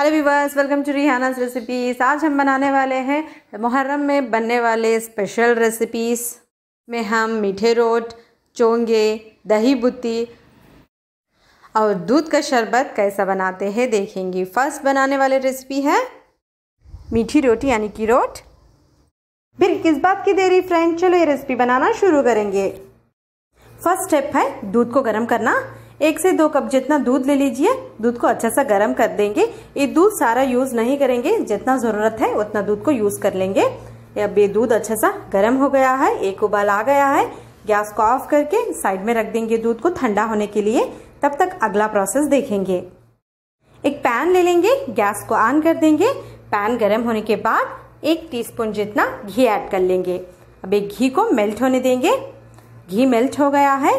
hello viewers welcome to Rihana's recipes आज हम बनाने वाले हैं मुहर्रम में बनने वाले स्पेशल रेसिपीज़ में हम मीठे रोट चोंगे दही बुत्ती और दूध का शरबत कैसा बनाते हैं देखेंगे फर्स्ट बनाने वाले रेसिपी है मीठी रोटी यानी कि रोट फिर किस बात की देरी फ्रेंड चलो ये रेसिपी बनाना शुरू करेंगे फर्स्ट स्टेप है दूध को गर्म करना एक से दो कप जितना दूध ले लीजिए दूध को अच्छा सा गर्म कर देंगे ये दूध सारा यूज नहीं करेंगे जितना जरूरत है उतना दूध को यूज कर लेंगे अब ये दूध अच्छा सा गर्म हो गया है एक उबाल आ गया है गैस को ऑफ करके साइड में रख देंगे दूध को ठंडा होने के लिए तब तक अगला प्रोसेस देखेंगे एक पैन ले लेंगे गैस को ऑन कर देंगे पैन गर्म होने के बाद एक टीस्पून जितना घी ऐड कर लेंगे अब एक घी को मेल्ट होने देंगे घी मेल्ट हो गया है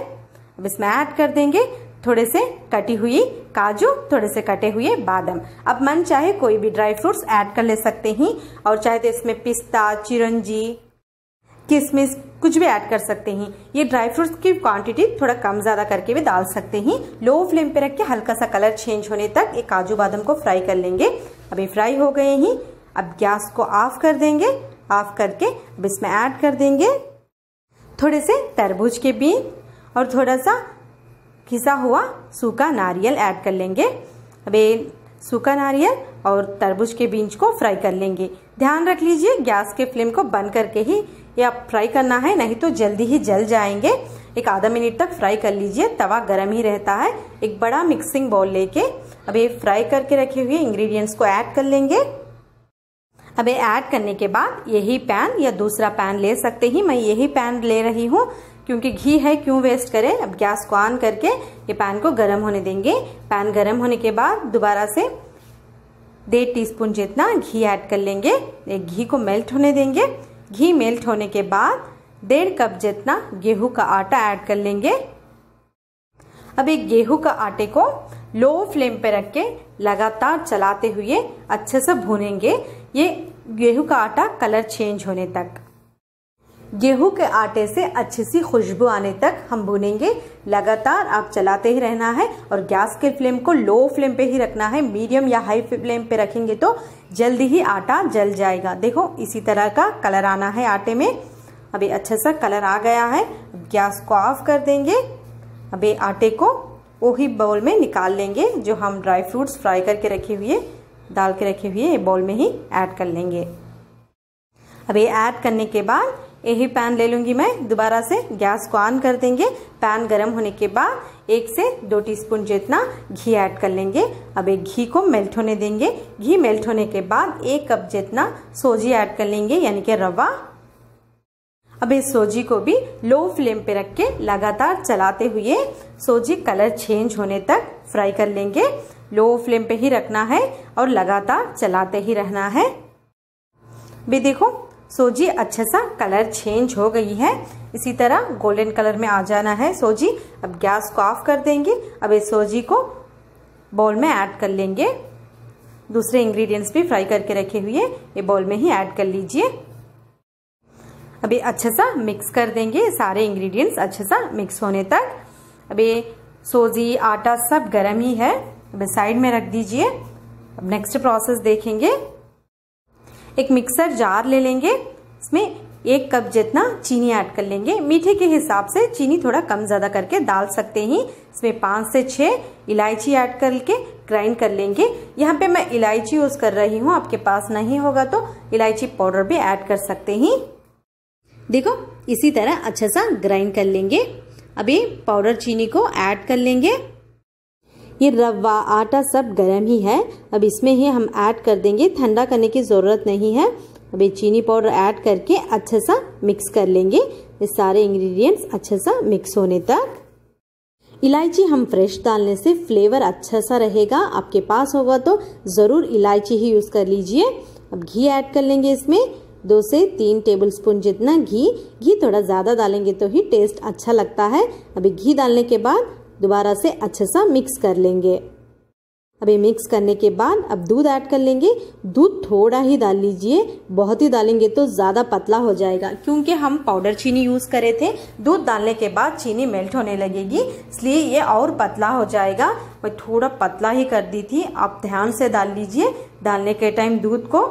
अब इसमें ऐड कर देंगे थोड़े से कटी हुई काजू थोड़े से कटे हुए बादाम अब मन चाहे कोई भी ड्राई फ्रूट्स ऐड कर ले सकते हैं और चाहे तो इसमें पिस्ता चिरंजी किशमिश कुछ भी ऐड कर सकते हैं ये ड्राई फ्रूट्स की क्वांटिटी थोड़ा कम ज़्यादा करके भी डाल सकते हैं लो फ्लेम पे रख के हल्का सा कलर चेंज होने तक ये काजू बादाम को फ्राई कर लेंगे अभी फ्राई हो गए हैं अब गैस को ऑफ कर देंगे ऑफ करके अब इसमें ऐड कर देंगे थोड़े से तरबूज के बीज और थोड़ा सा घिसा हुआ सूखा नारियल ऐड कर लेंगे वे सूखा नारियल और तरबूज के बीज को फ्राई कर लेंगे ध्यान रख लीजिए गैस के फ्लेम को बंद करके ही ये आप फ्राई करना है नहीं तो जल्दी ही जल जाएंगे एक आधा मिनट तक फ्राई कर लीजिए तवा गर्म ही रहता है एक बड़ा मिक्सिंग बाउल लेके अब ये फ्राई करके रखे हुए इंग्रेडिएंट्स को ऐड कर लेंगे अब ये ऐड करने के बाद यही पैन या दूसरा पैन ले सकते हैं मैं यही पैन ले रही हूँ क्योंकि घी है क्यों वेस्ट करें अब गैस को ऑन करके ये पैन को गर्म होने देंगे पैन गर्म होने के बाद दोबारा से डेढ़ टीस्पून जितना घी ऐड कर लेंगे घी को मेल्ट होने देंगे घी मेल्ट होने के बाद डेढ़ कप जितना गेहूं का आटा ऐड कर लेंगे अब एक गेहूं का आटे को लो फ्लेम पे रख के लगातार चलाते हुए अच्छे से भूनेंगे ये गेहूं का आटा कलर चेंज होने तक गेहूं के आटे से अच्छी सी खुशबू आने तक हम भुनेंगे लगातार आप चलाते ही रहना है और गैस के फ्लेम को लो फ्लेम पे ही रखना है मीडियम या हाई फ्लेम पे रखेंगे तो जल्दी ही आटा जल जाएगा देखो इसी तरह का कलर आना है आटे में अभी अच्छा सा कलर आ गया है गैस को ऑफ कर देंगे अभी आटे को वही बाउल में निकाल लेंगे जो हम ड्राई फ्रूट्स फ्राई करके रखे हुए डाल के रखे हुए बाउल में ही ऐड कर लेंगे अभी ऐड करने के बाद यही पैन ले लूंगी मैं दोबारा से गैस को ऑन कर देंगे पैन गर्म होने के बाद एक से दो टीस्पून जितना घी ऐड कर लेंगे अब एक घी को मेल्ट होने देंगे घी मेल्ट होने के बाद एक कप जितना सोजी ऐड कर लेंगे यानी कि रवा अब इस सोजी को भी लो फ्लेम पे रख के लगातार चलाते हुए सोजी कलर चेंज होने तक फ्राई कर लेंगे लो फ्लेम पे ही रखना है और लगातार चलाते ही रहना है भी देखो सोजी अच्छे सा कलर चेंज हो गई है इसी तरह गोल्डन कलर में आ जाना है सोजी अब गैस को ऑफ कर देंगे अब इस सोजी को बॉल में ऐड कर लेंगे दूसरे इंग्रेडिएंट्स भी फ्राई करके रखे हुए ये बॉल में ही ऐड कर लीजिए अभी अच्छे सा मिक्स कर देंगे सारे इंग्रेडिएंट्स अच्छे सा मिक्स होने तक अभी सोजी आटा सब गर्म ही है अभी साइड में रख दीजिए अब नेक्स्ट प्रोसेस देखेंगे एक मिक्सर जार ले लेंगे इसमें एक कप जितना चीनी ऐड कर लेंगे मीठे के हिसाब से चीनी थोड़ा कम ज़्यादा करके डाल सकते हैं इसमें पांच से छह इलायची ऐड करके ग्राइंड कर लेंगे यहाँ पे मैं इलायची यूज़ कर रही हूँ आपके पास नहीं होगा तो इलायची पाउडर भी ऐड कर सकते ही देखो इसी तरह अच्छा सा ग्राइंड कर लेंगे अभी पाउडर चीनी को ऐड कर लेंगे ये रवा आटा सब गर्म ही है अब इसमें ही हम ऐड कर देंगे ठंडा करने की ज़रूरत नहीं है अब ये चीनी पाउडर ऐड करके अच्छे सा मिक्स कर लेंगे ये सारे इंग्रेडिएंट्स अच्छे सा मिक्स होने तक इलायची हम फ्रेश डालने से फ्लेवर अच्छा सा रहेगा आपके पास होगा तो ज़रूर इलायची ही यूज़ कर लीजिए अब घी ऐड कर लेंगे इसमें दो से तीन टेबल स्पून जितना घी घी थोड़ा ज़्यादा डालेंगे तो ही टेस्ट अच्छा लगता है अभी घी डालने के बाद दोबारा से अच्छे सा मिक्स कर लेंगे अब ये मिक्स करने के बाद अब दूध ऐड कर लेंगे दूध थोड़ा ही डाल लीजिए बहुत ही डालेंगे तो ज़्यादा पतला हो जाएगा क्योंकि हम पाउडर चीनी यूज़ करे थे दूध डालने के बाद चीनी मेल्ट होने लगेगी इसलिए ये और पतला हो जाएगा मैं थोड़ा पतला ही कर दी थी आप ध्यान से डाल लीजिए डालने के टाइम दूध को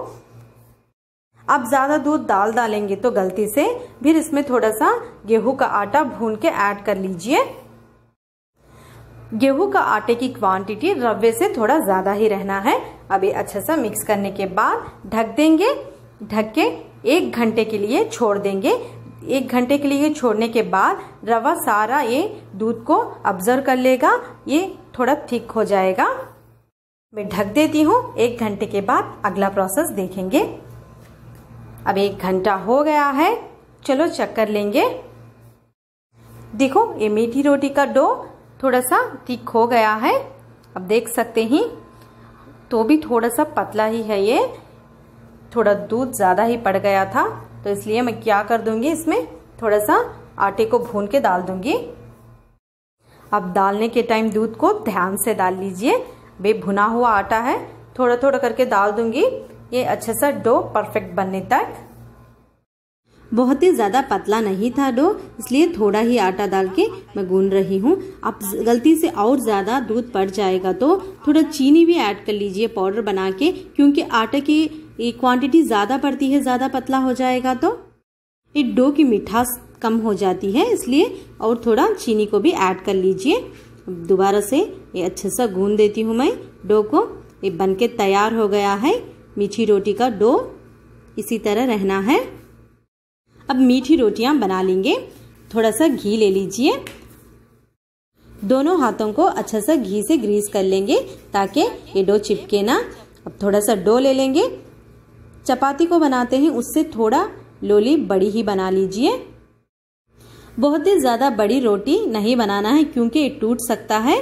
अब ज़्यादा दूध डाल डालेंगे तो गलती से फिर इसमें थोड़ा सा गेहूं का आटा भून के ऐड कर लीजिए गेहूं का आटे की क्वांटिटी रवे से थोड़ा ज़्यादा ही रहना है अब ये अच्छा सा मिक्स करने के बाद ढक देंगे ढक के एक घंटे के लिए छोड़ देंगे एक घंटे के लिए छोड़ने के बाद रवा सारा ये दूध को ऑब्जर्व कर लेगा ये थोड़ा थिक हो जाएगा मैं ढक देती हूँ एक घंटे के बाद अगला प्रोसेस देखेंगे अब एक घंटा हो गया है चलो चेक कर लेंगे देखो ये मीठी रोटी का डो थोड़ा सा ठीक हो गया है अब देख सकते हैं तो भी थोड़ा सा पतला ही है ये थोड़ा दूध ज़्यादा ही पड़ गया था तो इसलिए मैं क्या कर दूंगी इसमें थोड़ा सा आटे को भून के डाल दूंगी अब डालने के टाइम दूध को ध्यान से डाल लीजिए बे भुना हुआ आटा है थोड़ा थोड़ा करके डाल दूंगी ये अच्छे सा डो परफेक्ट बनने तक बहुत ही ज़्यादा पतला नहीं था डो इसलिए थोड़ा ही आटा डाल के मैं गून रही हूँ आप गलती से और ज़्यादा दूध पड़ जाएगा तो थोड़ा चीनी भी ऐड कर लीजिए पाउडर बना के क्योंकि आटे की क्वांटिटी ज़्यादा पड़ती है ज़्यादा पतला हो जाएगा तो ये डो की मिठास कम हो जाती है इसलिए और थोड़ा चीनी को भी ऐड कर लीजिए दोबारा से ये अच्छे सा गून देती हूँ मैं डो को ये बन के तैयार हो गया है मीठी रोटी का डो इसी तरह रहना है अब मीठी रोटियां बना लेंगे थोड़ा सा घी ले लीजिए दोनों हाथों को अच्छा सा घी से ग्रीस कर लेंगे ताकि ये डो चिपके ना अब थोड़ा सा डो ले लेंगे चपाती को बनाते हैं उससे थोड़ा लोली बड़ी ही बना लीजिए बहुत ही ज़्यादा बड़ी रोटी नहीं बनाना है क्योंकि ये टूट सकता है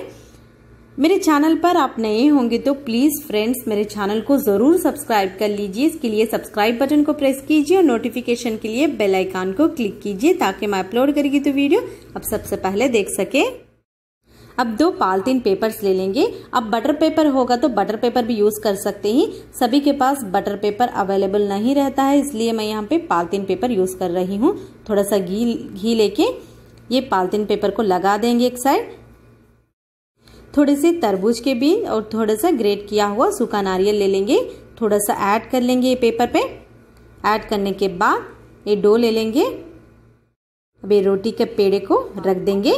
मेरे चैनल पर आप नए होंगे तो प्लीज़ फ्रेंड्स मेरे चैनल को ज़रूर सब्सक्राइब कर लीजिए इसके लिए सब्सक्राइब बटन को प्रेस कीजिए और नोटिफिकेशन के लिए बेल आइकन को क्लिक कीजिए ताकि मैं अपलोड करेगी तो वीडियो आप सबसे पहले देख सके अब दो पालतीन पेपर्स ले लेंगे अब बटर पेपर होगा तो बटर पेपर भी यूज़ कर सकते हैं सभी के पास बटर पेपर अवेलेबल नहीं रहता है इसलिए मैं यहाँ पे पालतीन पेपर यूज़ कर रही हूँ थोड़ा सा घी घी लेके ये पालतीन पेपर को लगा देंगे एक साइड थोड़े से तरबूज के बीज और थोड़ा सा ग्रेट किया हुआ सूखा नारियल ले लेंगे थोड़ा सा ऐड कर लेंगे ये पेपर पे ऐड करने के बाद ये डो ले लेंगे अब ये रोटी के पेड़े को रख देंगे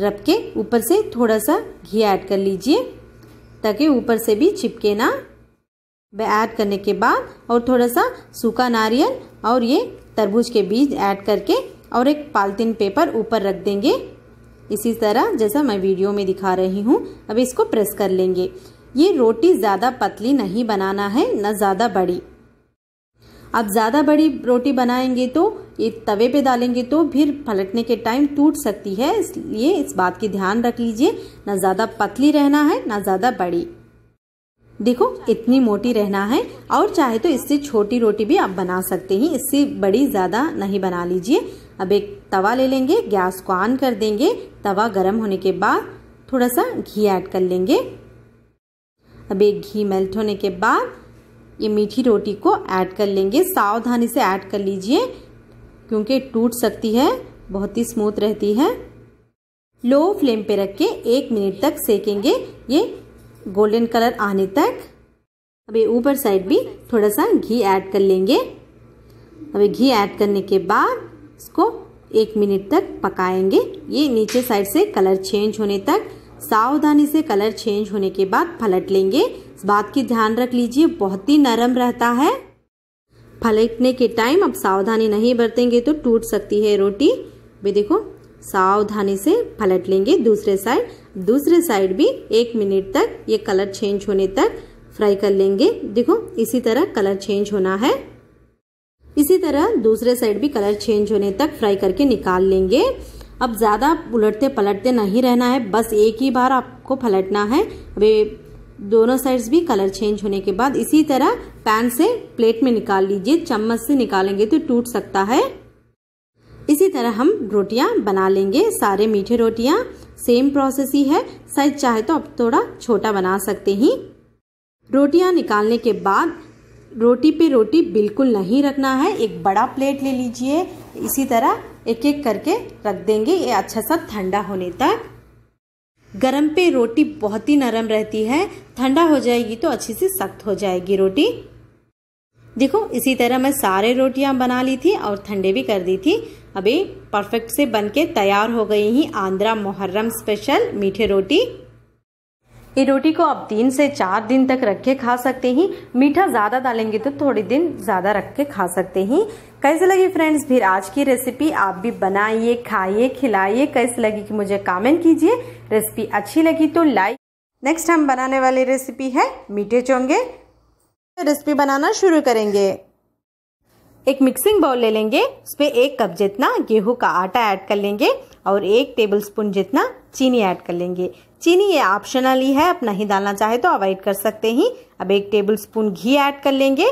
रख के ऊपर से थोड़ा सा घी ऐड कर लीजिए ताकि ऊपर से भी चिपके ना वह ऐड करने के बाद और थोड़ा सा सूखा नारियल और ये तरबूज के बीज ऐड करके और एक पालतीन पेपर ऊपर रख देंगे इसी तरह जैसा मैं वीडियो में दिखा रही हूँ अब इसको प्रेस कर लेंगे ये रोटी ज़्यादा पतली नहीं बनाना है न ज़्यादा बड़ी अब ज़्यादा बड़ी रोटी बनाएंगे तो ये तवे पे डालेंगे तो फिर पलटने के टाइम टूट सकती है इसलिए इस बात की ध्यान रख लीजिए ना ज़्यादा पतली रहना है ना ज़्यादा बड़ी देखो इतनी मोटी रहना है और चाहे तो इससे छोटी रोटी भी आप बना सकते हैं इससे बड़ी ज़्यादा नहीं बना लीजिए अब एक तवा ले लेंगे गैस को ऑन कर देंगे तवा गर्म होने के बाद थोड़ा सा घी ऐड कर लेंगे अब एक घी मेल्ट होने के बाद ये मीठी रोटी को ऐड कर लेंगे सावधानी से ऐड कर लीजिए क्योंकि टूट सकती है बहुत ही स्मूथ रहती है लो फ्लेम पे रख के एक मिनट तक सेकेंगे ये गोल्डन कलर आने तक अब ये ऊपर साइड भी थोड़ा सा घी ऐड कर लेंगे अब घी ऐड करने के बाद इसको एक मिनट तक पकाएंगे ये नीचे साइड से कलर चेंज होने तक सावधानी से कलर चेंज होने के बाद पलट लेंगे इस बात की ध्यान रख लीजिए बहुत ही नरम रहता है पलटने के टाइम अब सावधानी नहीं बरतेंगे तो टूट सकती है रोटी भी देखो सावधानी से पलट लेंगे दूसरे साइड दूसरे साइड भी एक मिनट तक ये कलर चेंज होने तक फ्राई कर लेंगे देखो इसी तरह कलर चेंज होना है इसी तरह दूसरे साइड भी कलर चेंज होने तक फ्राई करके निकाल लेंगे अब ज़्यादा उलटते पलटते नहीं रहना है बस एक ही बार आपको पलटना है वे दोनों साइड्स भी कलर चेंज होने के बाद इसी तरह पैन से प्लेट में निकाल लीजिए चम्मच से निकालेंगे तो टूट सकता है इसी तरह हम रोटियां बना लेंगे सारे मीठे रोटियां सेम प्रोसेस ही है साइज चाहे तो आप थोड़ा छोटा बना सकते हैं रोटियां निकालने के बाद रोटी पे रोटी बिल्कुल नहीं रखना है एक बड़ा प्लेट ले लीजिए इसी तरह एक एक करके रख देंगे ये अच्छा सा ठंडा होने तक गरम पे रोटी बहुत ही नरम रहती है ठंडा हो जाएगी तो अच्छी से सख्त हो जाएगी रोटी देखो इसी तरह मैं सारे रोटियां बना ली थी और ठंडे भी कर दी थी अभी परफेक्ट से बन के तैयार हो गई ही आंध्रा मुहर्रम स्पेशल मीठे रोटी ये रोटी को आप तीन से चार दिन तक रख के खा सकते हैं मीठा ज़्यादा डालेंगे तो थोड़े दिन ज़्यादा रख के खा सकते हैं कैसे लगी फ्रेंड्स फिर आज की रेसिपी आप भी बनाइए खाइए खिलाइए कैसे लगी कि मुझे कमेंट कीजिए रेसिपी अच्छी लगी तो लाइक नेक्स्ट हम बनाने वाली रेसिपी है मीठे चोंगे रेसिपी बनाना शुरू करेंगे एक मिक्सिंग बाउल ले लेंगे उसमें एक कप जितना गेहूं का आटा ऐड कर लेंगे और एक टेबलस्पून जितना चीनी ऐड कर लेंगे चीनी ये ऑप्शनली है आप नहीं डालना चाहे तो अवॉइड कर सकते हैं अब एक टेबल स्पून घी ऐड कर लेंगे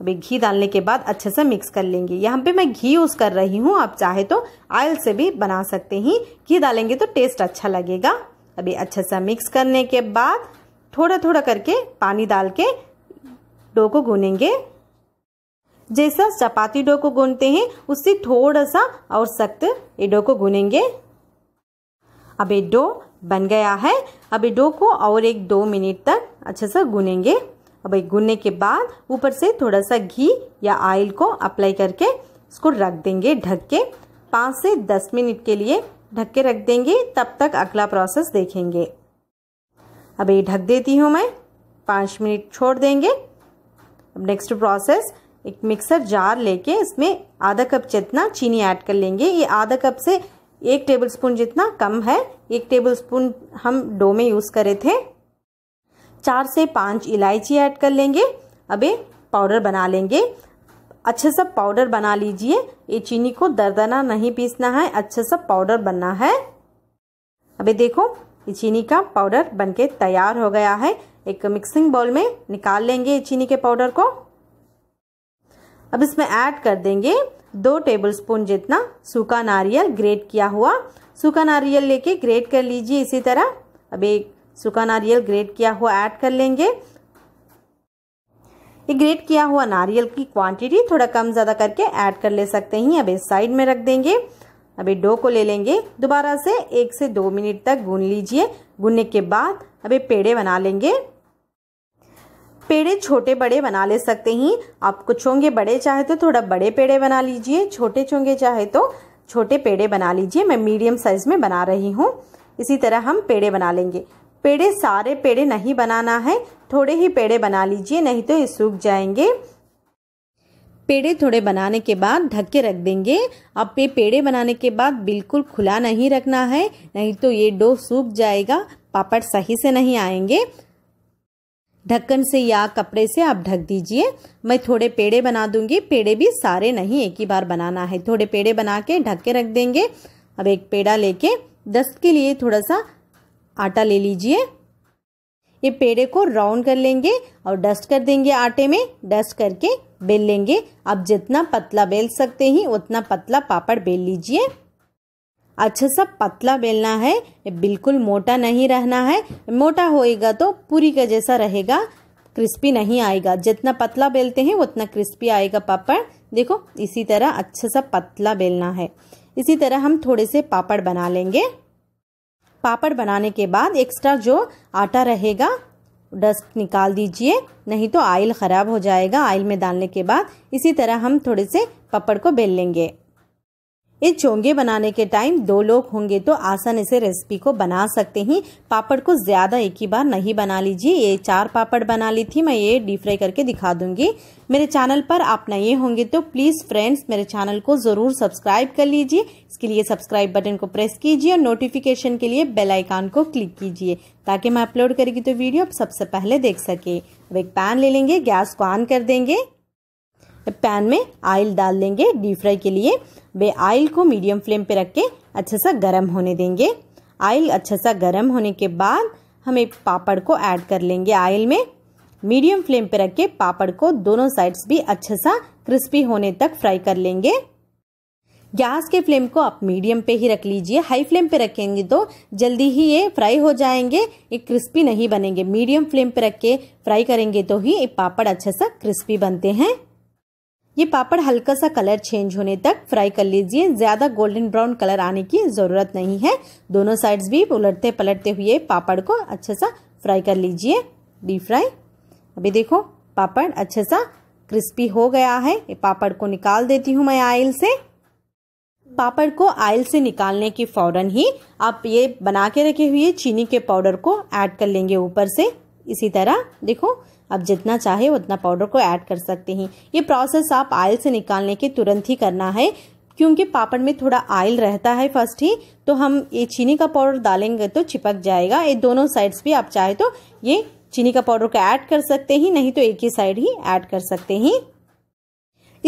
अभी घी डालने के बाद अच्छे से मिक्स कर लेंगे यहाँ पे मैं घी यूज़ कर रही हूँ आप चाहे तो ऑयल से भी बना सकते हैं घी डालेंगे तो टेस्ट अच्छा लगेगा अभी अच्छे से मिक्स करने के बाद थोड़ा थोड़ा करके पानी डाल के डो को गूनेंगे जैसा चपाती डो को गूनते हैं उससे थोड़ा सा और सख्त ये डो को गूनेंगे अब ये डो बन गया है अब ये डो को और एक दो मिनट तक अच्छे से गुनेंगे अब ये गुनने के बाद ऊपर से थोड़ा सा घी या ऑयल को अप्लाई करके इसको रख देंगे ढक के पाँच से दस मिनट के लिए ढक के रख देंगे तब तक अगला प्रोसेस देखेंगे अब ये ढक देती हूँ मैं पाँच मिनट छोड़ देंगे अब नेक्स्ट प्रोसेस एक मिक्सर जार लेके इसमें आधा कप जितना चीनी ऐड कर लेंगे ये आधा कप से एक टेबलस्पून जितना कम है एक टेबलस्पून हम डो में यूज़ करे थे चार से पांच इलायची ऐड कर लेंगे अब पाउडर बना लेंगे अच्छे सा पाउडर बना लीजिए ये चीनी को दरदना नहीं पीसना है अच्छे सा पाउडर बनना है अबे देखो ये चीनी का पाउडर बनके तैयार हो गया है एक मिक्सिंग बाउल में निकाल लेंगे चीनी के पाउडर को अब इसमें ऐड कर देंगे दो टेबलस्पून जितना सूखा नारियल ग्रेट किया हुआ सूखा नारियल लेके ग्रेट कर लीजिए इसी तरह अब एक सूखा नारियल ग्रेट किया हुआ ऐड कर लेंगे ये ग्रेट किया हुआ नारियल की क्वांटिटी थोड़ा कम ज़्यादा करके ऐड कर ले सकते हैं इस साइड में रख देंगे अभी डो को ले लेंगे दोबारा से एक से दो मिनट तक गून लीजिए गूनने के बाद अभी पेड़े बना लेंगे पेड़े छोटे बड़े बना ले सकते हैं आप कुछ चोंगे बड़े चाहे तो थोड़ा बड़े पेड़े बना लीजिए छोटे चोंगे चाहे तो छोटे पेड़े बना लीजिए मैं मीडियम साइज में बना रही हूँ इसी तरह हम पेड़े बना लेंगे पेड़े सारे पेड़े नहीं बनाना है थोड़े ही पेड़े बना लीजिए नहीं तो ये सूख जाएंगे पेड़े थोड़े बनाने के बाद ढक के रख देंगे अब ये पेड़े बनाने के बाद बिल्कुल खुला नहीं रखना है नहीं तो ये डो सूख जाएगा पापड़ सही से नहीं आएंगे ढक्कन से या कपड़े से आप ढक दीजिए मैं थोड़े पेड़े बना दूंगी पेड़े भी सारे नहीं एक ही बार बनाना है थोड़े पेड़े बना के ढक के रख देंगे अब एक पेड़ा लेके दस्त के लिए थोड़ा सा आटा ले लीजिए ये पेड़े को राउंड कर लेंगे और डस्ट कर देंगे आटे में डस्ट करके बेल लेंगे आप जितना पतला बेल सकते हैं उतना पतला पापड़ बेल लीजिए अच्छा सा पतला बेलना है बिल्कुल मोटा नहीं रहना है मोटा होएगा तो पूरी का जैसा रहेगा क्रिस्पी नहीं आएगा जितना पतला बेलते हैं उतना क्रिस्पी आएगा पापड़ देखो इसी तरह अच्छा सा पतला बेलना है इसी तरह हम थोड़े से पापड़ बना लेंगे पापड़ बनाने के बाद एक्स्ट्रा जो आटा रहेगा डस्ट निकाल दीजिए नहीं तो आयल ख़राब हो जाएगा आयल में डालने के बाद इसी तरह हम थोड़े से पापड़ को बेल लेंगे ये चोंगे बनाने के टाइम दो लोग होंगे तो आसानी से रेसिपी को बना सकते हैं पापड़ को ज़्यादा एक ही बार नहीं बना लीजिए ये चार पापड़ बना ली थी मैं ये डीप फ्राई करके दिखा दूंगी मेरे चैनल पर आप नए होंगे तो प्लीज़ फ्रेंड्स मेरे चैनल को ज़रूर सब्सक्राइब कर लीजिए इसके लिए सब्सक्राइब बटन को प्रेस कीजिए और नोटिफिकेशन के लिए बेल आइकान को क्लिक कीजिए ताकि मैं अपलोड करेगी तो वीडियो आप सबसे पहले देख सके अब एक पैन ले लेंगे गैस को ऑन कर देंगे पैन में आयल डाल देंगे डीप फ्राई के लिए वे आयल को मीडियम फ्लेम पे रख के अच्छे सा गर्म होने देंगे आयल अच्छा सा गर्म होने के बाद हम एक पापड़ को ऐड कर लेंगे आयल में मीडियम फ्लेम पे रख के पापड़ को दोनों साइड्स भी अच्छे सा क्रिस्पी होने तक फ्राई कर लेंगे गैस के फ्लेम को आप मीडियम पे ही रख लीजिए हाई फ्लेम पे रखेंगे तो जल्दी ही ये फ्राई हो जाएंगे ये क्रिस्पी नहीं बनेंगे मीडियम फ्लेम पे रख के फ्राई करेंगे तो ही ये पापड़ अच्छे सा क्रिस्पी बनते हैं ये पापड़ हल्का सा कलर चेंज होने तक फ्राई कर लीजिए ज़्यादा गोल्डन ब्राउन कलर आने की ज़रूरत नहीं है दोनों साइड्स भी उलटते पलटते हुए पापड़ को अच्छे सा फ्राई कर लीजिए डीप फ्राई अभी देखो पापड़ अच्छे सा क्रिस्पी हो गया है ये पापड़ को निकाल देती हूँ मैं आयल से पापड़ को आयल से निकालने के फौरन ही आप ये बना के रखे हुए चीनी के पाउडर को ऐड कर लेंगे ऊपर से इसी तरह देखो आप जितना चाहे उतना पाउडर को ऐड कर सकते हैं ये प्रोसेस आप आयल से निकालने के तुरंत ही करना है क्योंकि पापड़ में थोड़ा आयल रहता है फर्स्ट ही तो हम ये चीनी का पाउडर डालेंगे तो चिपक जाएगा ये दोनों साइड्स भी आप चाहे तो ये चीनी का पाउडर को ऐड कर सकते हैं नहीं तो एक ही साइड ही ऐड कर सकते हैं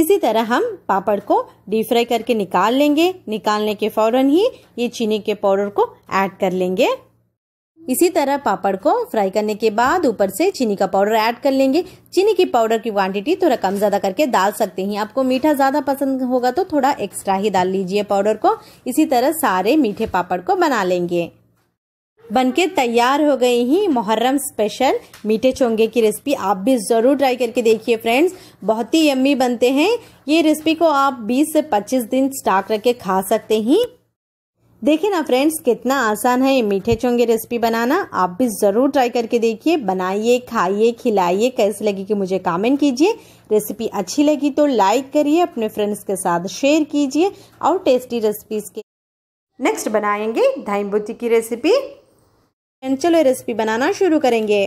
इसी तरह हम पापड़ को डीप फ्राई करके निकाल लेंगे निकालने के फौरन ही ये चीनी के पाउडर को ऐड कर लेंगे इसी तरह पापड़ को फ्राई करने के बाद ऊपर से चीनी का पाउडर ऐड कर लेंगे चीनी की पाउडर की क्वांटिटी थोड़ा कम ज़्यादा करके डाल सकते हैं आपको मीठा ज़्यादा पसंद होगा तो थोड़ा एक्स्ट्रा ही डाल लीजिए पाउडर को इसी तरह सारे मीठे पापड़ को बना लेंगे बनके तैयार हो गए ही मुहर्रम स्पेशल मीठे चोंगे की रेसिपी आप भी ज़रूर ट्राई करके देखिए फ्रेंड्स बहुत ही यम्मी बनते हैं ये रेसिपी को आप 20 से 25 दिन स्टॉक रख के खा सकते हैं देखिए ना फ्रेंड्स कितना आसान है ये मीठे चोंगे रेसिपी बनाना आप भी ज़रूर ट्राई करके देखिए बनाइए खाइए खिलाइए कैसे लगेगी मुझे कमेंट कीजिए रेसिपी अच्छी लगी तो लाइक करिए अपने फ्रेंड्स के साथ शेयर कीजिए और टेस्टी रेसिपीज़ के नेक्स्ट बनाएंगे बुद्धि की रेसिपी चलो रेसिपी बनाना शुरू करेंगे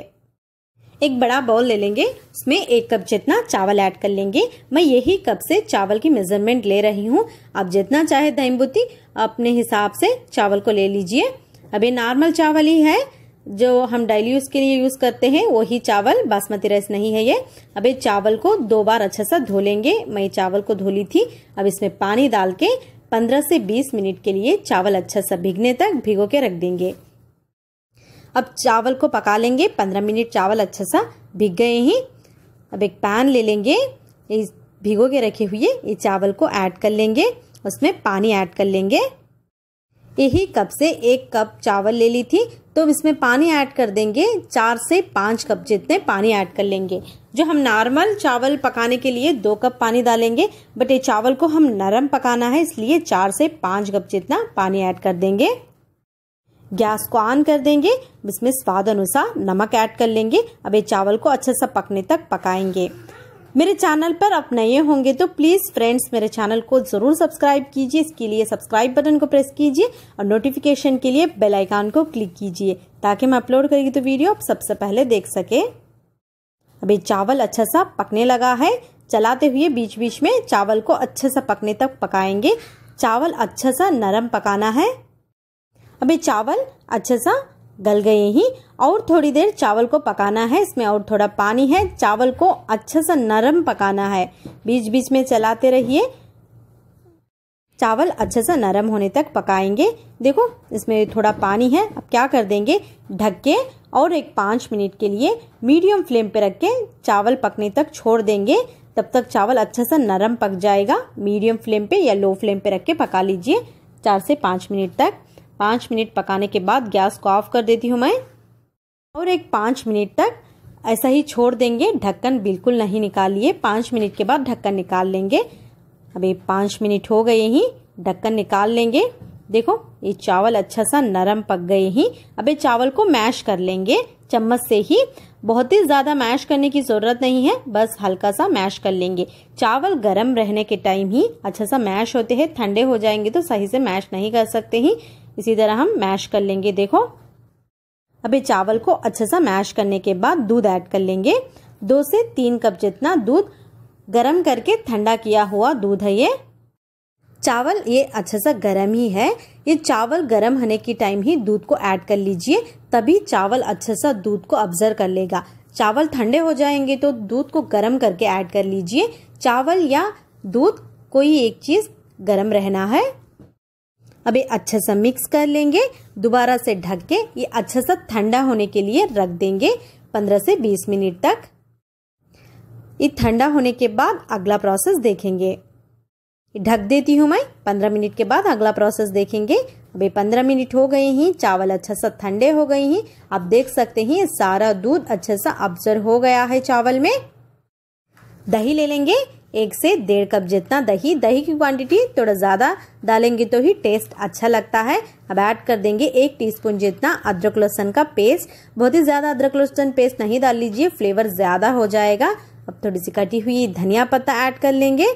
एक बड़ा बाउल ले लेंगे उसमें एक कप जितना चावल ऐड कर लेंगे मैं यही कप से चावल की मेजरमेंट ले रही हूँ आप जितना चाहे बुती अपने हिसाब से चावल को ले लीजिए अभी नॉर्मल चावल ही है जो हम डेली यूज़ के लिए यूज़ करते हैं वही चावल बासमती राइस नहीं है ये अब चावल को दो बार अच्छा सा धो लेंगे मैं चावल को धो ली थी अब इसमें पानी डाल के 15 से 20 मिनट के लिए चावल अच्छा सा भिगने तक भिगो के रख देंगे अब चावल को पका लेंगे 15 मिनट चावल अच्छा सा भिग गए ही अब एक पैन ले लेंगे इस भिगो के रखे हुए ये चावल को ऐड कर लेंगे उसमें पानी ऐड कर लेंगे यही कप से एक कप चावल ले ली थी तो इसमें पानी ऐड कर देंगे चार से पाँच कप जितने पानी ऐड कर लेंगे जो हम नॉर्मल चावल पकाने के लिए दो कप पानी डालेंगे बट ये चावल को हम नरम पकाना है इसलिए चार से पाँच कप जितना पानी ऐड कर देंगे गैस को ऑन कर देंगे इसमें स्वाद अनुसार नमक ऐड कर लेंगे अब ये चावल को अच्छे से पकने तक पकाएंगे मेरे चैनल पर आप नए होंगे तो प्लीज़ फ्रेंड्स मेरे चैनल को ज़रूर सब्सक्राइब कीजिए इसके लिए सब्सक्राइब बटन को प्रेस कीजिए और नोटिफिकेशन के लिए बेल आइकन को क्लिक कीजिए ताकि मैं अपलोड करेगी तो वीडियो आप सबसे पहले देख सके अभी चावल अच्छा सा पकने लगा है चलाते हुए बीच बीच में चावल को अच्छे से पकने तक पकाएंगे चावल अच्छा सा नरम पकाना है अभी चावल अच्छे सा गल गए ही और थोड़ी देर चावल को पकाना है इसमें और थोड़ा पानी है चावल को अच्छे से नरम पकाना है बीच बीच में चलाते रहिए चावल अच्छे से नरम होने तक पकाएंगे देखो इसमें थोड़ा पानी है अब क्या कर देंगे ढक के और एक पाँच मिनट के लिए मीडियम फ्लेम पे रख के चावल पकने तक छोड़ देंगे तब तक चावल अच्छे से नरम पक जाएगा मीडियम फ्लेम पे या लो फ्लेम पे रख के पका लीजिए चार से पाँच मिनट तक पाँच मिनट पकाने के बाद गैस को ऑफ कर देती हूँ मैं और एक पाँच मिनट तक ऐसा ही छोड़ देंगे ढक्कन बिल्कुल नहीं निकालिए पाँच मिनट के बाद ढक्कन निकाल लेंगे अभी पाँच मिनट हो गए ही ढक्कन निकाल लेंगे देखो ये चावल अच्छा सा नरम पक गए ही अब चावल को मैश कर लेंगे चम्मच से ही बहुत ही ज़्यादा मैश करने की ज़रूरत नहीं है बस हल्का सा मैश कर लेंगे चावल गर्म रहने के टाइम ही अच्छा सा मैश होते हैं ठंडे हो जाएंगे तो सही से मैश नहीं कर सकते ही इसी तरह हम मैश कर लेंगे देखो अभी चावल को अच्छे सा मैश करने के बाद दूध ऐड कर लेंगे दो से तीन कप जितना दूध गर्म करके ठंडा किया हुआ दूध है ये चावल ये अच्छे सा गर्म ही है ये चावल गर्म होने की टाइम ही दूध को ऐड कर लीजिए तभी चावल अच्छे सा दूध को ऑब्जर्व कर लेगा चावल ठंडे हो जाएंगे तो दूध को गर्म करके ऐड कर लीजिए चावल या दूध कोई एक चीज़ गर्म रहना है अब ये अच्छे से मिक्स कर लेंगे दोबारा से ढक के ये अच्छे से ठंडा होने के लिए रख देंगे 15 से 20 मिनट तक ये ठंडा होने के बाद अगला प्रोसेस देखेंगे ढक देती हूँ मैं 15 मिनट के बाद अगला प्रोसेस देखेंगे अभी 15 मिनट हो गए हैं चावल अच्छे से ठंडे हो गए हैं आप देख सकते हैं सारा दूध अच्छे से अब्जर्व हो गया है चावल में दही ले लेंगे एक से डेढ़ कप जितना दही दही की क्वांटिटी थोड़ा ज़्यादा डालेंगे तो ही टेस्ट अच्छा लगता है अब ऐड कर देंगे एक टीस्पून जितना अदरक लहसुन का पेस्ट बहुत ही ज़्यादा अदरक लहसुन पेस्ट नहीं डाल लीजिए फ्लेवर ज़्यादा हो जाएगा अब थोड़ी सी कटी हुई धनिया पत्ता ऐड कर लेंगे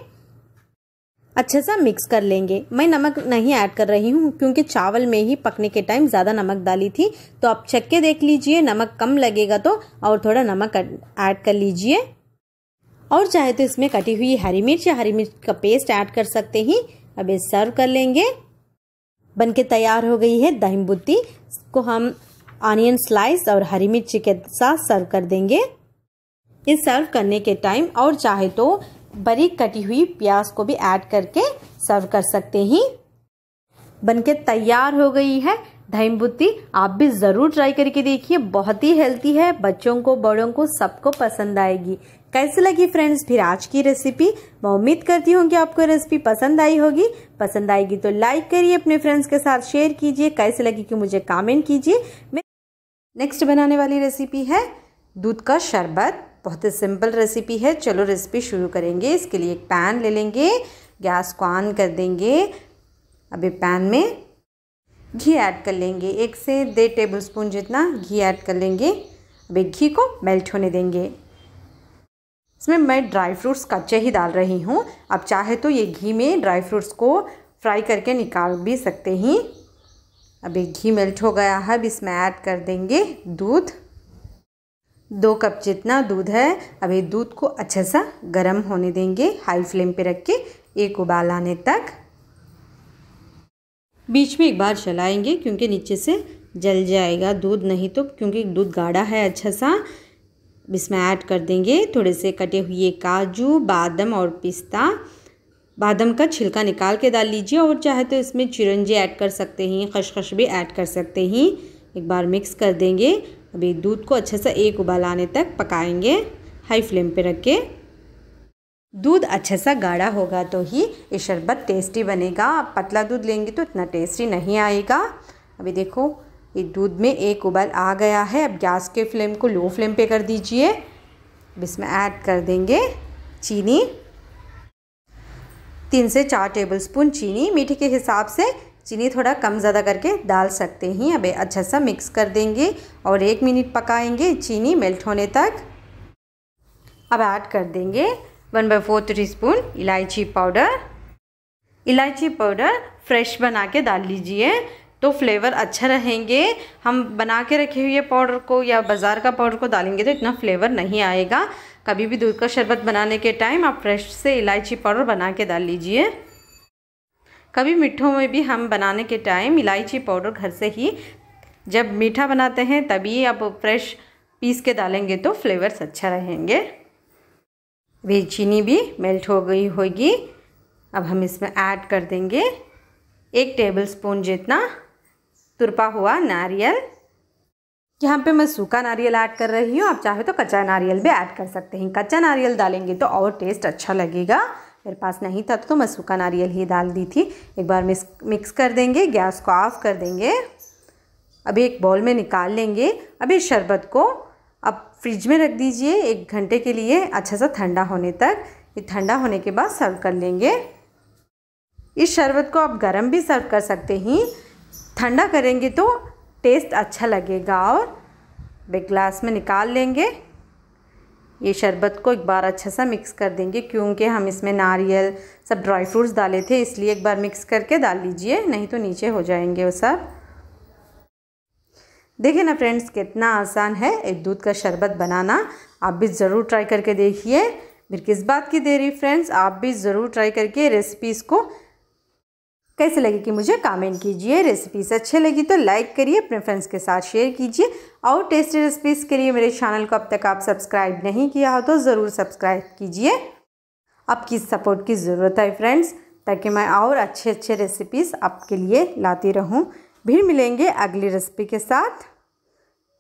अच्छे सा मिक्स कर लेंगे मैं नमक नहीं ऐड कर रही हूँ क्योंकि चावल में ही पकने के टाइम ज़्यादा नमक डाली थी तो आप चख के देख लीजिए नमक कम लगेगा तो और थोड़ा नमक ऐड कर लीजिए और चाहे तो इसमें कटी हुई हरी मिर्च या हरी मिर्च का पेस्ट ऐड कर सकते हैं अब ये सर्व कर लेंगे बनके तैयार हो गई है दही बुत्ती इसको हम ऑनियन स्लाइस और हरी मिर्च के साथ सर्व कर देंगे इस सर्व करने के टाइम और चाहे तो बारीक कटी हुई प्याज को भी ऐड करके सर्व कर सकते हैं बनके तैयार हो गई है बुद्धी आप भी ज़रूर ट्राई करके देखिए बहुत ही हेल्थी है बच्चों को बड़ों को सबको पसंद आएगी कैसे लगी फ्रेंड्स फिर आज की रेसिपी मैं उम्मीद करती हूँ कि आपको रेसिपी पसंद आई होगी पसंद आएगी तो लाइक करिए अपने फ्रेंड्स के साथ शेयर कीजिए कैसे लगी कि मुझे कमेंट कीजिए मैं नेक्स्ट बनाने वाली रेसिपी है दूध का शरबत बहुत ही सिंपल रेसिपी है चलो रेसिपी शुरू करेंगे इसके लिए एक पैन ले लेंगे गैस को ऑन कर देंगे अभी पैन में घी ऐड कर लेंगे एक से डेढ़ टेबल स्पून जितना घी ऐड कर लेंगे अभी घी को मेल्ट होने देंगे इसमें मैं ड्राई फ्रूट्स कच्चे ही डाल रही हूँ आप चाहे तो ये घी में ड्राई फ्रूट्स को फ्राई करके निकाल भी सकते हैं अभी घी मेल्ट हो गया है अब इसमें ऐड कर देंगे दूध दो कप जितना दूध है अभी दूध को अच्छे सा गर्म होने देंगे हाई फ्लेम पे रख के एक उबाल आने तक बीच में एक बार चलाएंगे क्योंकि नीचे से जल जाएगा दूध नहीं तो क्योंकि दूध गाढ़ा है अच्छा सा इसमें ऐड कर देंगे थोड़े से कटे हुए काजू बादम और पिस्ता बादम का छिलका निकाल के डाल लीजिए और चाहे तो इसमें चिरंजी ऐड कर सकते हैं खशखश भी ऐड कर सकते हैं एक बार मिक्स कर देंगे अभी दूध को अच्छे से एक उबाल आने तक पकाएंगे हाई फ्लेम पे रख के दूध अच्छे सा गाढ़ा होगा तो ही ये शरबत टेस्टी बनेगा आप पतला दूध लेंगे तो इतना टेस्टी नहीं आएगा अभी देखो ये दूध में एक उबाल आ गया है अब गैस के फ्लेम को लो फ्लेम पे कर दीजिए अब इसमें ऐड कर देंगे चीनी तीन से चार टेबलस्पून चीनी मीठे के हिसाब से चीनी थोड़ा कम ज़्यादा करके डाल सकते हैं अब अच्छा सा मिक्स कर देंगे और एक मिनट पकाएंगे चीनी मेल्ट होने तक अब ऐड कर देंगे one by fourth teaspoon इलायची पाउडर इलायची पाउडर फ्रेश बना के डाल लीजिए तो फ्लेवर अच्छा रहेंगे हम बना के रखे हुए पाउडर को या बाज़ार का पाउडर को डालेंगे तो इतना फ्लेवर नहीं आएगा कभी भी दूध का शरबत बनाने के टाइम आप फ्रेश से इलायची पाउडर बना के डाल लीजिए कभी मिठों में भी हम बनाने के टाइम इलायची पाउडर घर से ही जब मीठा बनाते हैं तभी आप फ्रेश पीस के डालेंगे तो फ्लेवर्स अच्छा रहेंगे वे चीनी भी मेल्ट हो गई होगी अब हम इसमें ऐड कर देंगे एक टेबल स्पून जितना तुरपा हुआ नारियल यहाँ पे मैं सूखा नारियल ऐड कर रही हूँ आप चाहे तो कच्चा नारियल भी ऐड कर सकते हैं कच्चा नारियल डालेंगे तो और टेस्ट अच्छा लगेगा मेरे पास नहीं था तो मैं सूखा नारियल ही डाल दी थी एक बार मिक्स मिक्स कर देंगे गैस को ऑफ कर देंगे अभी एक बॉल में निकाल लेंगे अभी शरबत को अब फ्रिज में रख दीजिए एक घंटे के लिए अच्छा सा ठंडा होने तक ये ठंडा होने के बाद सर्व कर लेंगे इस शरबत को आप गर्म भी सर्व कर सकते हैं ठंडा करेंगे तो टेस्ट अच्छा लगेगा और एक ग्लास में निकाल लेंगे ये शरबत को एक बार अच्छा सा मिक्स कर देंगे क्योंकि हम इसमें नारियल सब ड्राई फ्रूट्स डाले थे इसलिए एक बार मिक्स करके डाल लीजिए नहीं तो नीचे हो जाएंगे वो सब देखिए ना फ्रेंड्स कितना आसान है एक दूध का शरबत बनाना आप भी ज़रूर ट्राई करके देखिए फिर किस बात की देरी फ्रेंड्स आप भी ज़रूर ट्राई करके रेसिपीज़ को कैसे लगे कि मुझे कमेंट कीजिए रेसिपीज़ अच्छे लगी तो लाइक करिए अपने फ्रेंड्स के साथ शेयर कीजिए और टेस्टी रेसिपीज़ के लिए मेरे चैनल को अब तक आप सब्सक्राइब नहीं किया हो तो ज़रूर सब्सक्राइब कीजिए आपकी सपोर्ट की ज़रूरत है फ्रेंड्स ताकि मैं और अच्छे अच्छे रेसिपीज़ आपके लिए लाती रहूँ फिर मिलेंगे अगली रेसिपी के साथ